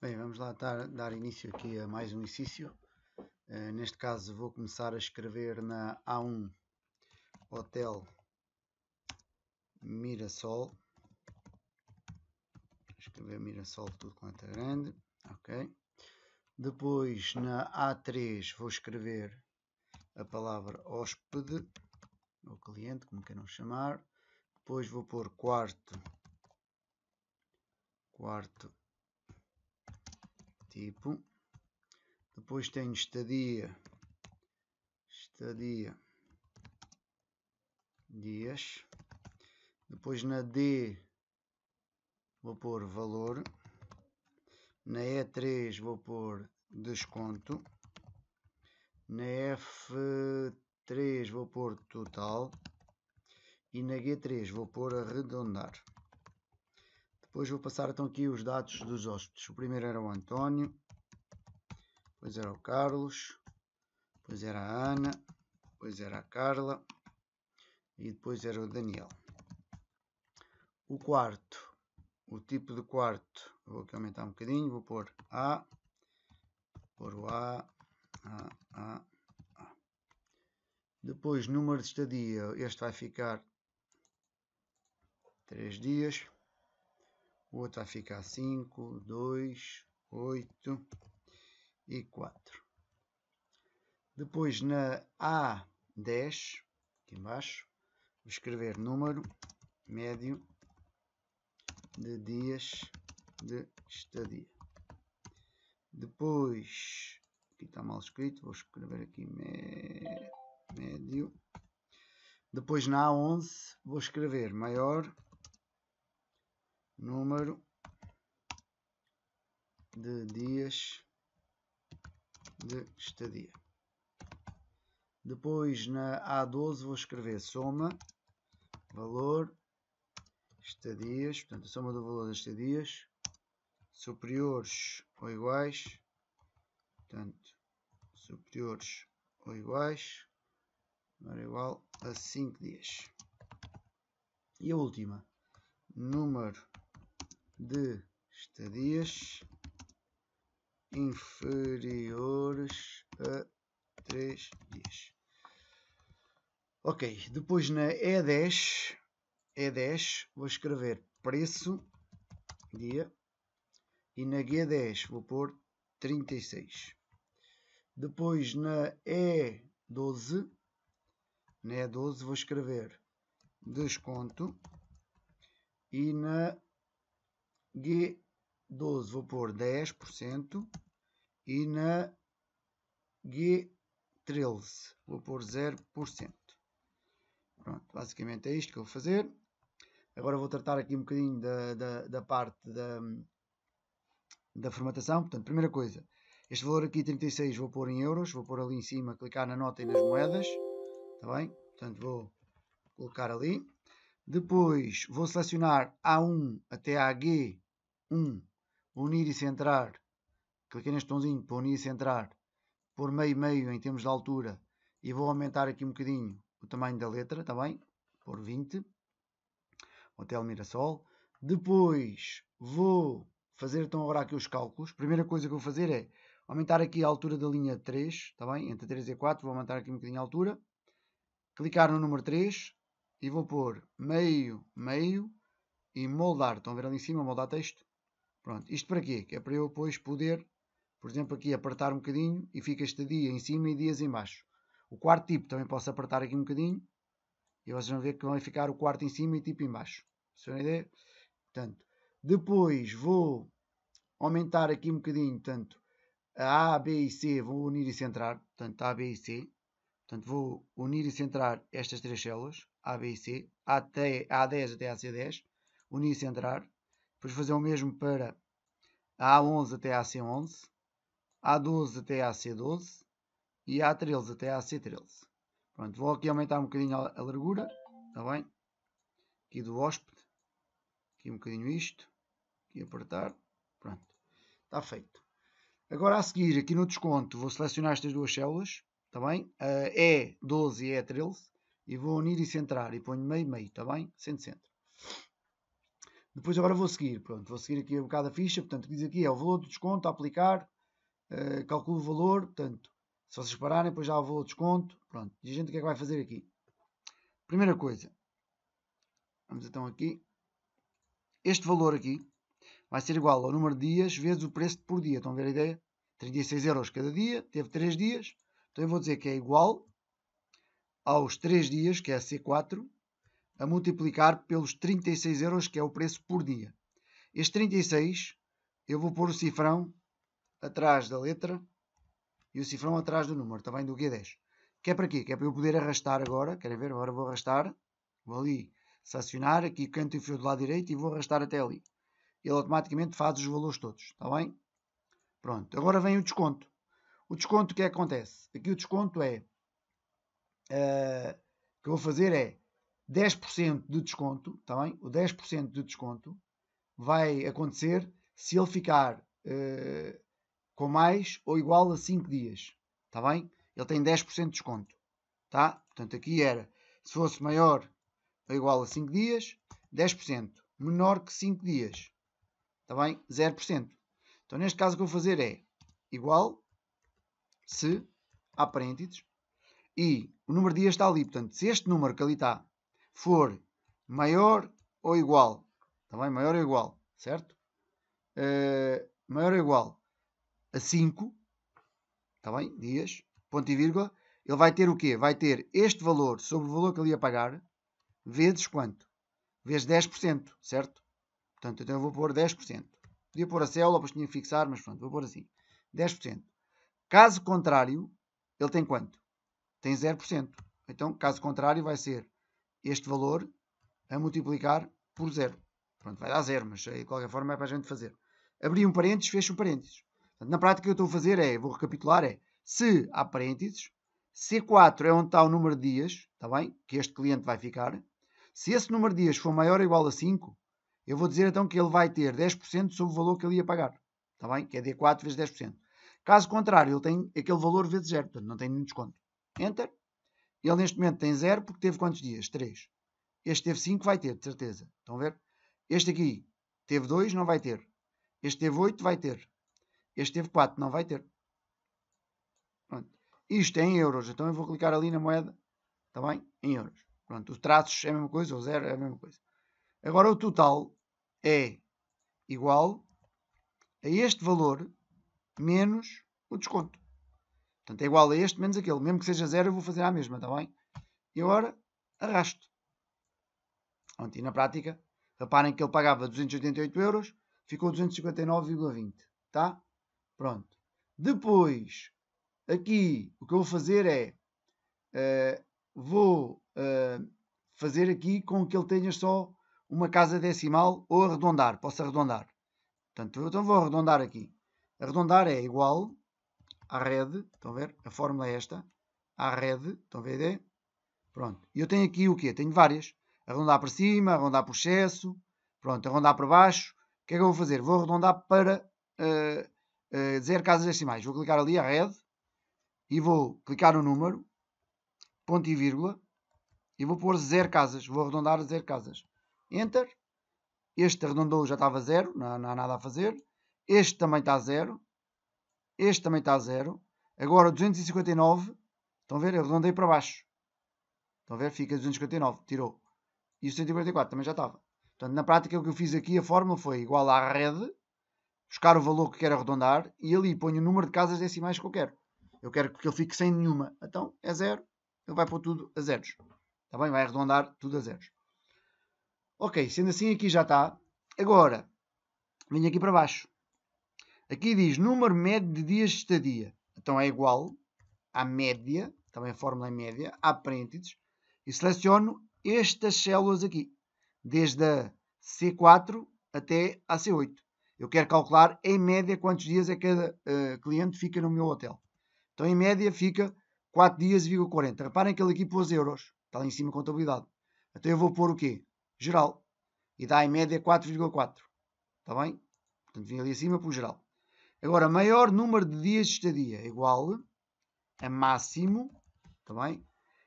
Bem, vamos lá dar, dar, início aqui a mais um exercício. Uh, neste caso vou começar a escrever na A1 Hotel Mirassol. Escrever Mirassol tudo quanto é grande, ok? Depois na A3 vou escrever a palavra hóspede, ou cliente, como queiram chamar. Depois vou pôr quarto, quarto tipo. Depois tenho estadia, estadia, dias. Depois na D vou pôr valor. Na E3 vou pôr desconto. Na F3 vou pôr total. E na G3 vou pôr arredondar. Depois vou passar então aqui os dados dos hóspedes. O primeiro era o António, depois era o Carlos, depois era a Ana, depois era a Carla e depois era o Daniel. O quarto, o tipo de quarto, vou aqui aumentar um bocadinho, vou pôr A, pôr o A, A, A, A. Depois, número de estadia, este vai ficar 3 dias o outro vai ficar 5, 2, 8 e 4. Depois na A10, aqui embaixo, vou escrever número médio de dias de estadia. Depois, aqui está mal escrito, vou escrever aqui médio. Depois na A11 vou escrever maior número de dias de estadia. Depois na A12 vou escrever soma, valor, estadias, portanto a soma do valor das estadias, superiores ou iguais, portanto superiores ou iguais, ou igual a 5 dias. E a última, número de estadias inferiores a 3 dias. Ok, depois na E10, E10 vou escrever preço dia e na G10 vou pôr 36. Depois na E12, na E12 vou escrever desconto e na G12 vou pôr 10% e na G13 vou pôr 0%. Pronto, basicamente é isto que eu vou fazer. Agora vou tratar aqui um bocadinho da, da, da parte da, da formatação. Portanto, primeira coisa, este valor aqui 36 vou pôr em euros, vou pôr ali em cima, clicar na nota e nas moedas. Está bem? Portanto, vou colocar ali. Depois vou selecionar A1 até AG 1. Unir e centrar. Cliquei neste tonzinho para unir e centrar. Por meio meio em termos de altura. E vou aumentar aqui um bocadinho o tamanho da letra, tá bem? Por 20. Hotel Mirassol. Depois vou fazer então agora aqui os cálculos. Primeira coisa que vou fazer é aumentar aqui a altura da linha 3, tá bem? Entre 3 e 4, vou aumentar aqui um bocadinho a altura. Clicar no número 3 e vou pôr meio, meio e moldar. Estão a ver ali em cima, moldar texto? Pronto, isto para quê? Que é para eu depois poder, por exemplo, aqui apertar um bocadinho e fica este dia em cima e dias em baixo. O quarto tipo também posso apertar aqui um bocadinho e vocês vão ver que vai ficar o quarto em cima e tipo em baixo. Perceberam a ideia? Portanto, depois vou aumentar aqui um bocadinho, tanto a A, B e C vou unir e centrar, portanto, A, B e C. Portanto, vou unir e centrar estas três células, A, B e C, A10 até c 10 unir e centrar, depois fazer o mesmo para a A11 até a AC11, A12 até a AC12 e A13 até a AC13. Pronto, vou aqui aumentar um bocadinho a largura, está bem? Aqui do hóspede, aqui um bocadinho isto, aqui apertar, pronto, está feito. Agora a seguir, aqui no desconto, vou selecionar estas duas células, está bem? Uh, E12 e E13, e vou unir e centrar, e ponho meio, meio, está bem? Centro, centro. Depois agora vou seguir, pronto, vou seguir aqui um bocado a ficha, portanto, diz aqui é o valor do desconto a aplicar, uh, calculo o valor, portanto, se vocês pararem, depois já há o valor desconto, pronto, e a gente o que é que vai fazer aqui? Primeira coisa, vamos então aqui, este valor aqui vai ser igual ao número de dias vezes o preço por dia, estão a ver a ideia? 36 euros cada dia, teve 3 dias, então eu vou dizer que é igual aos 3 dias, que é C4, a multiplicar pelos 36 euros que é o preço por dia. Este 36, eu vou pôr o cifrão atrás da letra e o cifrão atrás do número, também do Q10. Que é para quê? Que é para eu poder arrastar agora. Querem ver? Agora vou arrastar. Vou ali selecionar aqui o canto inferior do lado direito e vou arrastar até ali. Ele automaticamente faz os valores todos, está bem? Pronto, agora vem o desconto. O desconto o que, é acontece? Aqui o desconto é... Uh, eh, o que eu vou fazer é 10% de desconto, está bem? O 10% de desconto vai acontecer se ele ficar uh, com mais ou igual a 5 dias, está bem? Ele tem 10% de desconto, tá? Portanto, aqui era, se fosse maior ou igual a 5 dias, 10%. Menor que 5 dias, está bem? 0%. Então, neste caso, o que eu vou fazer é igual se há parênteses e o número de dias está ali. Portanto, se este número que ali está for maior ou igual, também maior ou igual, certo? Uh, maior ou igual a 5, está bem? Dias, ponto e vírgula, ele vai ter o quê? Vai ter este valor sobre o valor que ele ia pagar, vezes quanto? Vezes 10%, certo? Portanto, então eu vou pôr 10%. Podia pôr a célula, depois tinha que fixar, mas pronto, vou pôr assim. 10%. Caso contrário, ele tem quanto? Tem 0%. Então, caso contrário, vai ser este valor a multiplicar por zero. Pronto, vai dar zero, mas eh, de qualquer forma é para a gente fazer. Abri um parênteses, fecho um parênteses. Portanto, na prática, o que eu estou a fazer é, vou recapitular, é se há parênteses, C4 é onde está o número de dias, está bem? Que este cliente vai ficar. Se esse número de dias for maior ou igual a 5, eu vou dizer então que ele vai ter 10% sobre o valor que ele ia pagar. Está bem? Que é D4 vezes 10%. Caso contrário, ele tem aquele valor vezes zero, portanto não tem nenhum desconto. Enter. Ele neste momento tem zero porque teve quantos dias? 3. Este teve 5, vai ter, de certeza. Estão a ver? Este aqui teve 2, não vai ter. Este teve 8, vai ter. Este teve 4, não vai ter. Pronto. Isto é em euros. Então eu vou clicar ali na moeda. Está bem? Em euros. Pronto. Os traços é a mesma coisa, ou zero é a mesma coisa. Agora o total é igual a este valor menos o desconto. Portanto, é igual a este menos aquele. Mesmo que seja zero, eu vou fazer a mesma, está bem? E agora, arrasto. e na prática, reparem que ele pagava 288 euros, ficou 259,20, tá? Pronto. Depois, aqui, o que eu vou fazer é... Uh, vou uh, fazer aqui com que ele tenha só uma casa decimal ou arredondar. Posso arredondar. Portanto, então vou arredondar aqui. Arredondar é igual à rede, estão a ver? A fórmula é esta, à rede, estão a ver a é. ideia? Pronto. E eu tenho aqui o quê? Tenho várias. Arredondar para cima, arredondar para o excesso, pronto, arredondar para baixo. O que é que eu vou fazer? Vou arredondar para uh, uh, casas decimais. Vou clicar ali, à rede, e vou clicar no número, ponto e vírgula, e vou pôr zero casas. Vou arredondar zero casas. Enter. Este arredondou já estava zero, não, não há nada a fazer. Este também está zero. Este também está a zero. Agora, 259, estão a ver? Eu arredondei para baixo. Estão a ver? Fica 259, tirou. E o 144 também já estava. Portanto, na prática, o que eu fiz aqui, a fórmula foi igual à rede, buscar o valor que quero arredondar e ali ponho o número de casas decimais que eu quero. Eu quero que ele fique sem nenhuma. Então, é zero. Ele vai pôr tudo a zeros. Está bem? Vai arredondar tudo a zeros. Ok, sendo assim, aqui já está. Agora, venho aqui para baixo. Aqui diz número médio de dias de estadia. Então é igual à média, também a fórmula é média, à parênteses, e seleciono estas células aqui, desde a C4 até a C8. Eu quero calcular em média quantos dias é cada uh, cliente fica no meu hotel. Então em média fica 4 40. Reparem que ele aqui pôs euros. Está lá em cima contabilidade. Então eu vou pôr o quê? Geral. E dá em média 4,4. Está bem? Portanto, vim ali acima para o geral. Agora, maior número de dias de estadia igual a é máximo, também, tá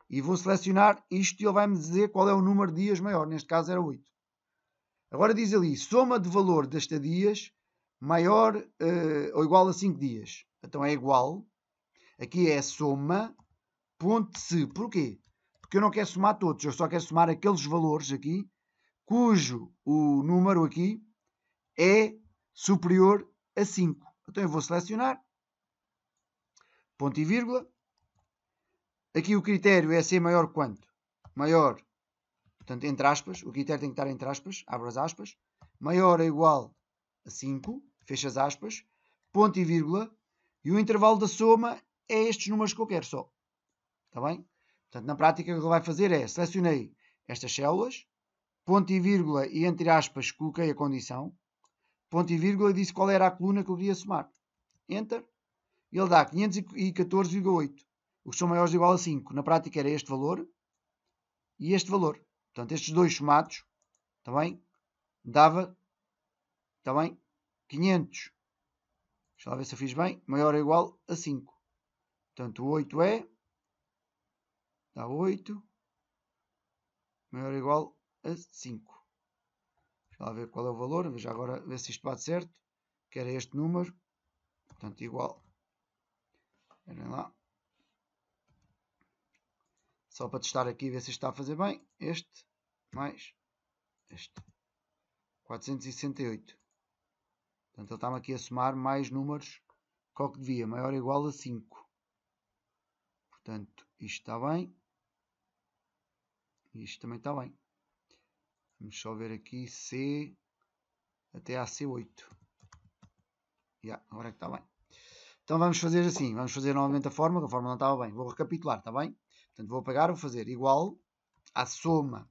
e vou selecionar isto e ele vai-me dizer qual é o número de dias maior, neste caso era 8. Agora diz ali, soma de valor das estadias maior uh, ou igual a 5 dias. Então é igual, aqui é soma, ponto se, porquê? Porque eu não quero somar todos, eu só quero somar aqueles valores aqui, cujo o número aqui é superior a 5. Então eu vou selecionar, ponto e vírgula. Aqui o critério é ser maior quanto? Maior, portanto, entre aspas, o critério tem que estar entre aspas, abre as aspas, maior é igual a 5, fecha as aspas, ponto e vírgula, e o intervalo da soma é estes números que eu quero só. Está bem? Portanto, na prática, o que ele vai fazer é, selecionei estas células, ponto e vírgula e entre aspas coloquei a condição, ponto e vírgula, e disse qual era a coluna que eu queria somar. Enter. Ele dá 514,8, o que são maiores ou igual a 5. Na prática era este valor e este valor. Portanto, estes dois somados, está bem? Dava, está bem? 500. Deixa lá ver se eu fiz bem. Maior ou igual a 5. Portanto, o 8 é... Dá 8. Maior ou igual a 5. Lá ver qual é o valor, veja agora ver se isto bate certo, que era este número, portanto igual. Olhem lá. Só para testar aqui ver se isto está a fazer bem. Este mais este. 468. Portanto, ele está-me aqui a somar mais números qual que devia, maior ou igual a 5. Portanto, isto está bem. Isto também está bem. Vamos só ver aqui C até a C8. Yeah, agora é que está bem. Então vamos fazer assim, vamos fazer novamente a fórmula, que a fórmula não estava bem. Vou recapitular, está bem? Portanto, vou apagar, vou fazer igual à soma.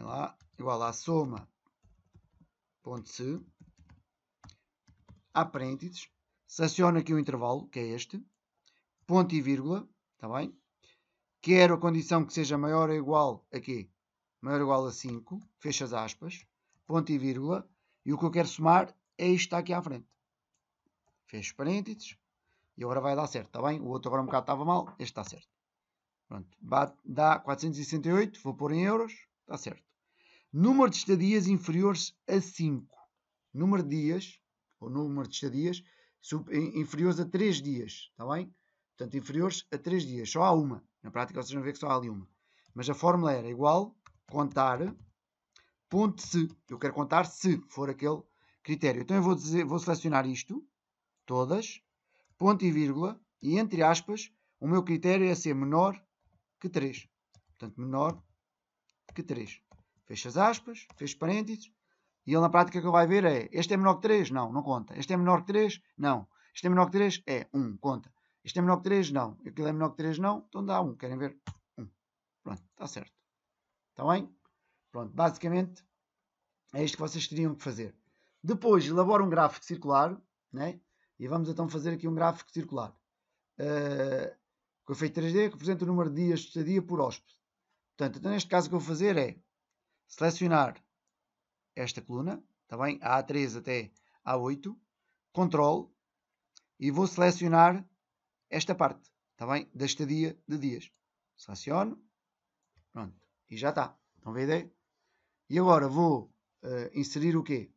lá, igual à soma. Ponto C. Há parênteses. Seleciono aqui o intervalo, que é este. Ponto e vírgula, está bem? Quero a condição que seja maior ou igual a quê? maior ou igual a 5, fecha as aspas, ponto e vírgula, e o que eu quero somar é isto que está aqui à frente. Fecho parênteses, e agora vai dar certo, está bem? O outro agora um bocado estava mal, este está certo. Pronto, dá 468, vou pôr em euros, está certo. Número de estadias inferiores a 5. Número de dias, ou número de estadias, inferiores a 3 dias, está bem? Portanto, inferiores a 3 dias, só há uma. Na prática vocês vão ver que só há ali uma. Mas a fórmula era igual contar, ponto se. Eu quero contar se for aquele critério. Então eu vou, dizer, vou selecionar isto, todas, ponto e vírgula, e entre aspas, o meu critério é ser menor que 3. Portanto, menor que 3. Fecha as aspas, fecha parênteses, e ele na prática o que vai ver é, este é menor que 3? Não, não conta. Este é menor que 3? Não. Este é menor que 3? É, 1, conta. Este é menor que 3? Não. Aquilo é menor que 3? Não. Então dá 1. Querem ver? Pronto, está certo. Está bem? Pronto, basicamente é isto que vocês teriam que fazer. Depois, elabora um gráfico circular, né? E vamos então fazer aqui um gráfico circular. Uh, com efeito 3D, que representa o número de dias de estadia por hóspede. Portanto, então neste caso o que eu vou fazer é selecionar esta coluna, está bem? A A3 até A8, control, e vou selecionar esta parte, está bem? Da estadia de dias. Seleciono, pronto. E já está. Estão a ver a ideia? E agora vou uh, inserir o quê?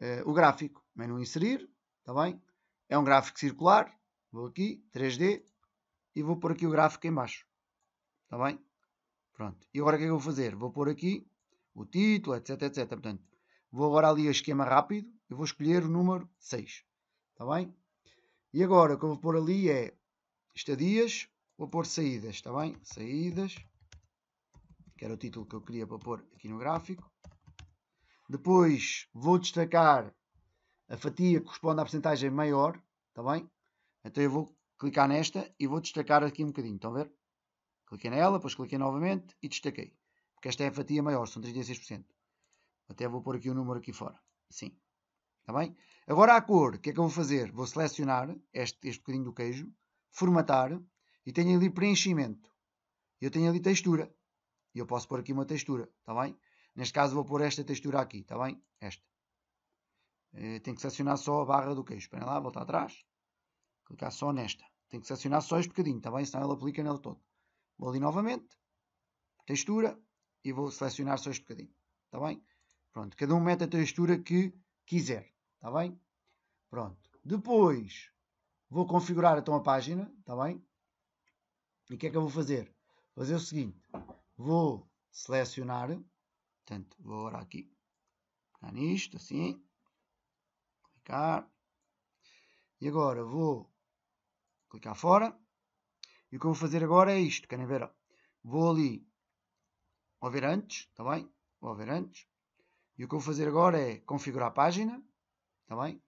Uh, o gráfico. Menu inserir, está bem? É um gráfico circular. Vou aqui, 3D, e vou pôr aqui o gráfico em baixo. Está bem? Pronto. E agora o que é que eu vou fazer? Vou pôr aqui o título, etc, etc. Portanto, vou agora ali a esquema rápido e vou escolher o número 6. Está bem? E agora o que eu vou pôr ali é estadias, vou pôr saídas, está bem? Saídas que era o título que eu queria para pôr aqui no gráfico. Depois vou destacar a fatia que corresponde à porcentagem maior, está bem? Então eu vou clicar nesta e vou destacar aqui um bocadinho, estão a ver? Cliquei nela, depois cliquei novamente e destaquei. Porque esta é a fatia maior, são 36%. Até vou pôr aqui o um número aqui fora. Sim. Está bem? Agora a cor, o que é que eu vou fazer? Vou selecionar este, este bocadinho do queijo, formatar e tenho ali preenchimento. Eu tenho ali textura. E eu posso pôr aqui uma textura, está bem? Neste caso vou pôr esta textura aqui, está bem? Esta. Eh, tem que selecionar só a barra do queijo. Esperem lá, voltar atrás. Clicar só nesta. Tem que selecionar só este bocadinho, está bem? Senão ele aplica nele todo. Vou ali novamente. Textura. E vou selecionar só este bocadinho. Está bem? Pronto. Cada um mete a textura que quiser. Está bem? Pronto. Depois vou configurar então a página. Está bem? E o que é que eu vou fazer? Vou fazer o seguinte vou selecionar, portanto, vou agora aqui, clicar nisto, assim, clicar, e agora vou clicar fora, e o que eu vou fazer agora é isto, querem ver? Vou ali, ao ver antes, está bem? Vou ver antes, e o que eu vou fazer agora é configurar a página, está bem?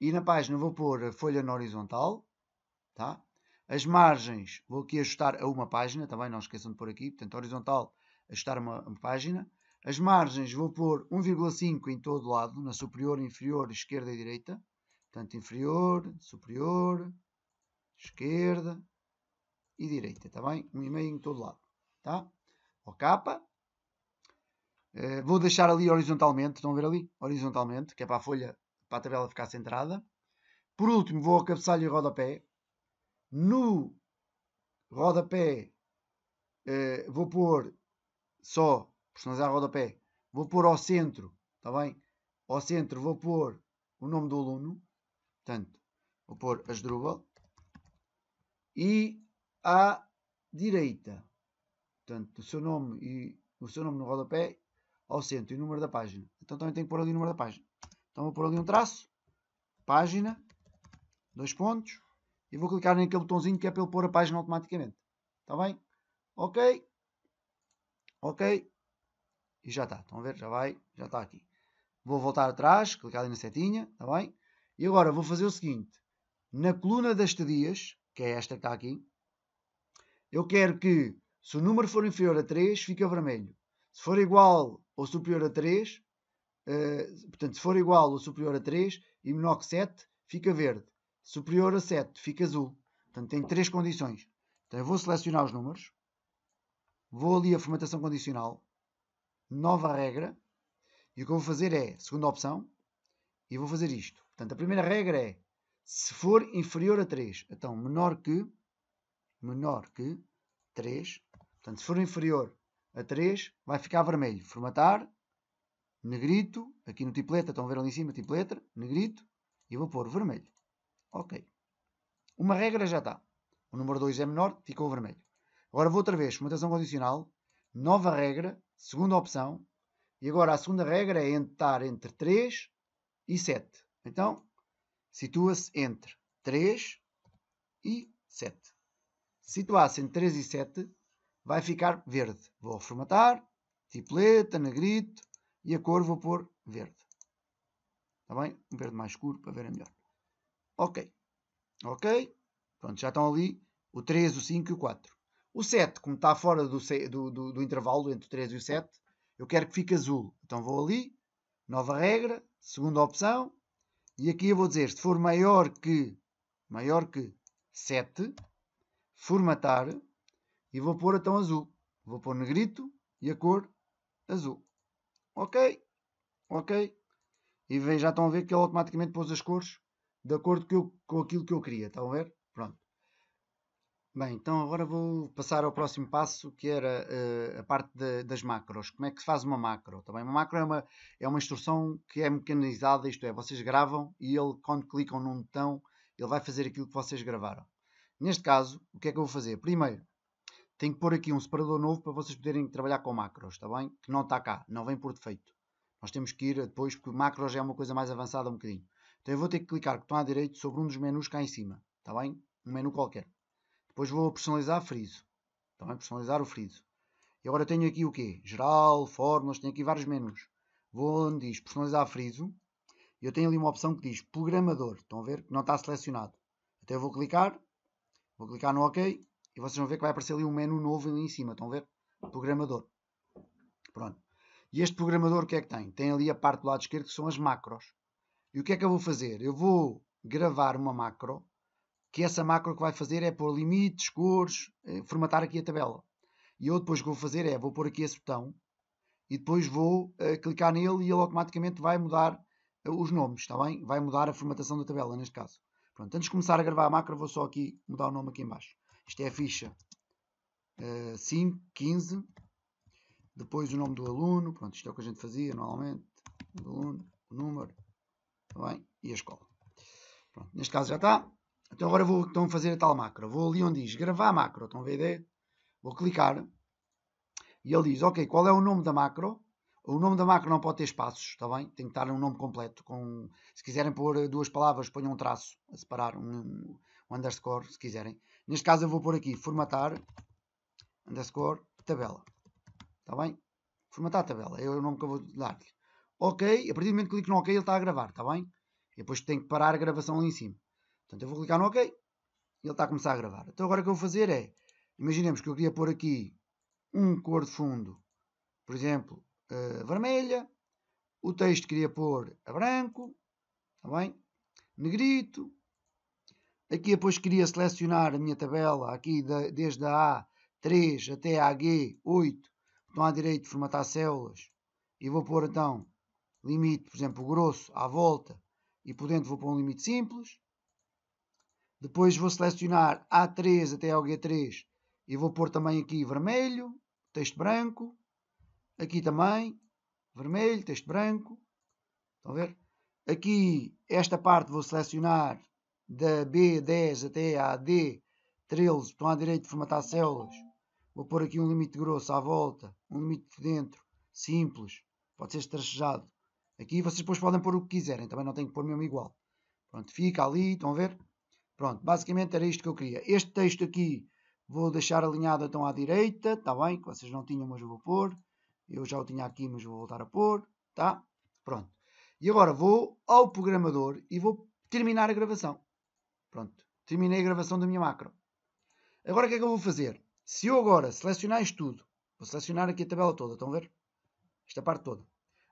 E na página vou pôr a folha na horizontal, tá? As margens, vou aqui ajustar a uma página, também tá não esqueçam de pôr aqui, portanto, horizontal, ajustar uma, uma página. As margens, vou pôr 1,5 em todo lado, na superior, inferior, esquerda e direita. Portanto, inferior, superior, esquerda e direita, está bem? 1,5 em todo lado, tá? O capa. Eh, vou deixar ali horizontalmente, estão a ver ali? Horizontalmente, que é para a folha, para a tabela ficar centrada. Por último, vou ao cabeçalho e rodapé, no rodapé uh, vou pôr só personalizar rodapé, vou pôr ao centro, está bem? Ao centro vou pôr o nome do aluno, portanto, vou pôr Asdrúbal, e à direita, portanto, o seu nome e o seu nome no rodapé ao centro e o número da página. Então também tenho que pôr ali o número da página. Então vou pôr ali um traço, página, dois pontos, e vou clicar naquele botãozinho que é para ele pôr a página automaticamente. Está bem? Ok. Ok. E já está. Estão a ver? Já vai. Já está aqui. Vou voltar atrás, clicar ali na setinha. Está bem? E agora vou fazer o seguinte. Na coluna das estadias, que é esta que está aqui, eu quero que, se o número for inferior a 3, fica vermelho. Se for igual ou superior a 3, uh, eh, portanto, se for igual ou superior a 3 e menor que 7, fica verde superior a 7, fica azul. Portanto, tem três condições. Então, eu vou selecionar os números, vou ali a formatação condicional, nova regra, e o que eu vou fazer é, segunda opção, e vou fazer isto. Portanto, a primeira regra é, se for inferior a 3, então menor que, menor que 3, portanto, se for inferior a 3, vai ficar vermelho. Formatar, negrito, aqui no tipleta, estão a ver ali em cima, tipleta, negrito, e vou pôr vermelho. Ok. Uma regra já está. O número 2 é menor, ficou vermelho. Agora vou outra vez, mutação condicional, nova regra, segunda opção, e agora a segunda regra é estar entre 3 e 7. Então, situa-se entre 3 e 7. Situar-se entre 3 e 7 vai ficar verde. Vou formatar, tipuleta, negrito, e a cor vou pôr verde. Está bem? Um verde mais escuro para verem é melhor. Ok. Ok? Pronto, já estão ali o 3, o 5 e o 4. O 7, como está fora do, do, do, do intervalo entre o 3 e o 7, eu quero que fique azul. Então vou ali, nova regra, segunda opção, e aqui eu vou dizer, se for maior que, maior que 7, formatar, e vou pôr então azul. Vou pôr negrito e a cor azul. Ok? Ok? E já estão a ver que ele automaticamente pôs as cores de acordo eu, com aquilo que eu queria, estão a ver? Pronto. Bem, então agora vou passar ao próximo passo, que era uh, a parte de, das macros. Como é que se faz uma macro? Também uma macro é uma, é uma instrução que é mecanizada, isto é, vocês gravam e ele, quando clicam num botão, ele vai fazer aquilo que vocês gravaram. Neste caso, o que é que eu vou fazer? Primeiro, tenho que pôr aqui um separador novo para vocês poderem trabalhar com macros, está bem? Que não está cá, não vem por defeito. Nós temos que ir depois, porque macros é uma coisa mais avançada um bocadinho. Então eu vou ter que clicar botão à direita sobre um dos menus cá em cima. Está bem? Um menu qualquer. Depois vou personalizar friso. Também tá bem? personalizar o friso. E agora tenho aqui o quê? Geral, fórmulas, tenho aqui vários menus. Vou onde diz personalizar friso. E eu tenho ali uma opção que diz programador. Estão a ver? Que não está selecionado. Então eu vou clicar. Vou clicar no OK. E vocês vão ver que vai aparecer ali um menu novo ali em cima. Estão a ver? Programador. Pronto. E este programador o que é que tem? Tem ali a parte do lado esquerdo que são as macros. E o que é que eu vou fazer? Eu vou gravar uma macro, que essa macro que vai fazer é pôr limites, cores, eh, formatar aqui a tabela. E eu depois o que vou fazer é, vou pôr aqui esse botão, e depois vou uh, clicar nele e ele automaticamente vai mudar eh, os nomes, está bem? Vai mudar a formatação da tabela, neste caso. Pronto, antes de começar a gravar a macro, vou só aqui mudar o nome aqui embaixo. Isto é a ficha uh, sim, 15. Depois o nome do aluno, pronto, isto é o que a gente fazia normalmente. O aluno, o número, Está bem? E a escola. Pronto, neste caso já está. Então agora vou então, fazer a tal macro. Vou ali onde diz gravar macro. Estão a ver a ideia? Vou clicar. E ele diz, ok, qual é o nome da macro? O nome da macro não pode ter espaços, está bem? Tem que estar um nome completo. Com, se quiserem pôr duas palavras, ponham um traço a separar, um, um underscore, se quiserem. Neste caso eu vou pôr aqui, formatar, underscore, tabela. Está bem? Formatar tabela, é o nome que eu vou dar-lhe ok, a partir do momento que clico no ok ele está a gravar, está bem? E depois tenho que parar a gravação ali em cima. Portanto, eu vou clicar no ok e ele está a começar a gravar. Então agora o que eu vou fazer é, imaginemos que eu queria pôr aqui um cor de fundo, por exemplo, uh, vermelha, o texto queria pôr a branco, está bem? Negrito. Aqui depois queria selecionar a minha tabela, aqui de, desde a A3 até a AG8, Então à direita, formatar células, e vou pôr então limite, por exemplo, grosso à volta e por dentro vou para um limite simples. Depois vou selecionar A3 até ao G3 e vou pôr também aqui vermelho, texto branco. Aqui também, vermelho, texto branco. Estão a ver? Aqui, esta parte vou selecionar da B10 até à D13, estão à direita de formatar células. Vou pôr aqui um limite grosso à volta, um limite de dentro, simples, pode ser tracejado. Aqui vocês depois podem pôr o que quiserem, também não tem que pôr mesmo igual. Pronto, fica ali, estão a ver? Pronto, basicamente era isto que eu queria. Este texto aqui vou deixar alinhado então à direita, está bem? Que vocês não tinham, mas eu vou pôr. Eu já o tinha aqui, mas vou voltar a pôr, tá? Pronto. E agora vou ao programador e vou terminar a gravação. Pronto, terminei a gravação da minha macro. Agora o que é que eu vou fazer? Se eu agora selecionar isto tudo, vou selecionar aqui a tabela toda, estão a ver? Esta parte toda.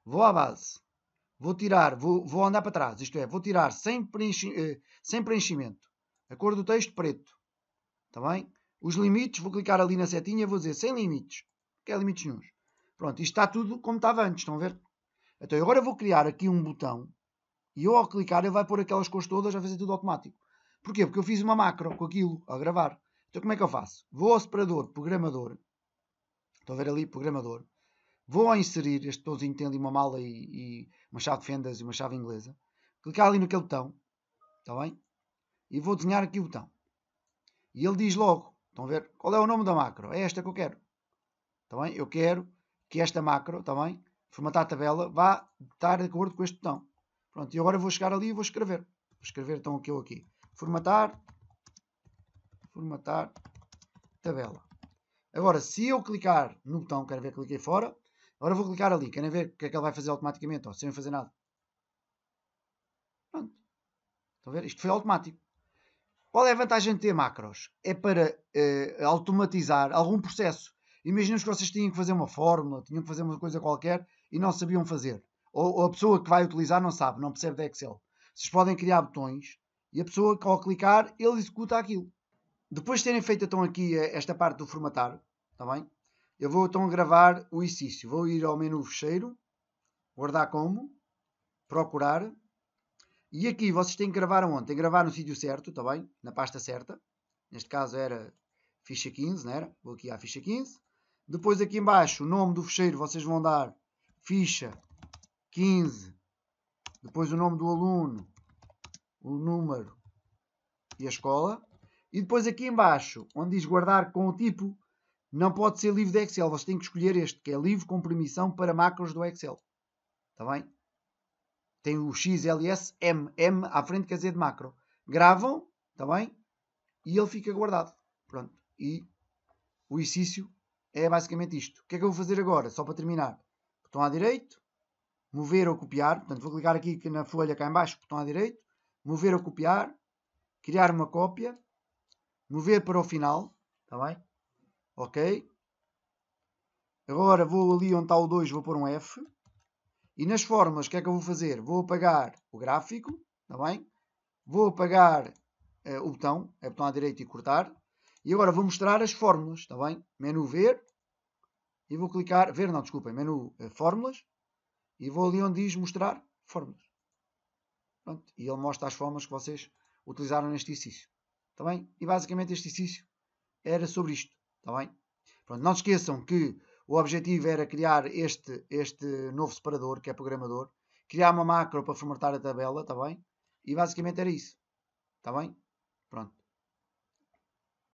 Vou à base vou tirar, vou, vou andar para trás, isto é, vou tirar sem, preenchi, eh, sem preenchimento, a cor do texto preto, está bem? Os limites, vou clicar ali na setinha, vou dizer sem limites, que é limites nenhums. Pronto, isto está tudo como estava antes, estão a ver? Então agora vou criar aqui um botão e eu ao clicar ele vai pôr aquelas cores todas, vai fazer tudo automático. Porquê? Porque eu fiz uma macro com aquilo a gravar. Então como é que eu faço? Vou ao separador, programador, estão a ver ali, programador, vou inserir este botãozinho tem ali uma mala e, e, uma chave de fendas e uma chave inglesa, clicar ali naquele é botão, está bem? E vou desenhar aqui o botão. E ele diz logo, estão a ver, qual é o nome da macro? É esta que eu quero. Está bem? Eu quero que esta macro, está bem? Formatar a tabela, vá estar de acordo com este botão. Pronto, e agora vou chegar ali e vou escrever. Vou escrever então aqui eu aqui. Formatar, formatar tabela. Agora, se eu clicar no botão, quero ver que cliquei fora, Agora vou clicar ali, querem ver o que é que ele vai fazer automaticamente, sem fazer nada. Pronto. Estão a ver? Isto foi automático. Qual é a vantagem de ter macros? É para eh, automatizar algum processo. Imaginemos que vocês tinham que fazer uma fórmula, tinham que fazer uma coisa qualquer e não sabiam fazer. Ou, ou a pessoa que vai utilizar não sabe, não percebe da Excel. Vocês podem criar botões e a pessoa, ao clicar, ele executa aquilo. Depois de terem feito então aqui eh, esta parte do formatar, está bem? Eu vou então gravar o exercício. Vou ir ao menu fecheiro, guardar como, procurar. E aqui vocês têm que gravar onde? Tem que gravar no sítio certo, está bem? Na pasta certa. Neste caso era ficha 15, não era? Vou aqui à ficha 15. Depois aqui embaixo, o nome do fecheiro, vocês vão dar ficha 15. Depois o nome do aluno, o número e a escola. E depois aqui embaixo, onde diz guardar com o tipo, não pode ser livro de Excel. Você tem que escolher este, que é livro com permissão para macros do Excel. Está bem? Tem o XLS M. M à frente quer dizer de macro. Gravam, está bem? E ele fica guardado. Pronto. E o exercício é basicamente isto. O que é que eu vou fazer agora? Só para terminar. Botão à direita. Mover ou copiar. Portanto, vou clicar aqui na folha cá em baixo. Botão à direita. Mover ou copiar. Criar uma cópia. Mover para o final. Está bem? Ok? Agora vou ali onde está o 2, vou pôr um F. E nas fórmulas, o que é que eu vou fazer? Vou apagar o gráfico, está bem? Vou apagar uh, o botão, é botão à direita e cortar. E agora vou mostrar as fórmulas, está bem? Menu ver. E vou clicar, ver não, desculpem, menu uh, fórmulas. E vou ali onde diz mostrar fórmulas. Pronto, e ele mostra as fórmulas que vocês utilizaram neste exercício. Está bem? E basicamente este exercício era sobre isto. Está bem? Pronto, não se esqueçam que o objetivo era criar este, este novo separador, que é programador, criar uma macro para formatar a tabela, está bem? E basicamente era isso. Está bem? Pronto.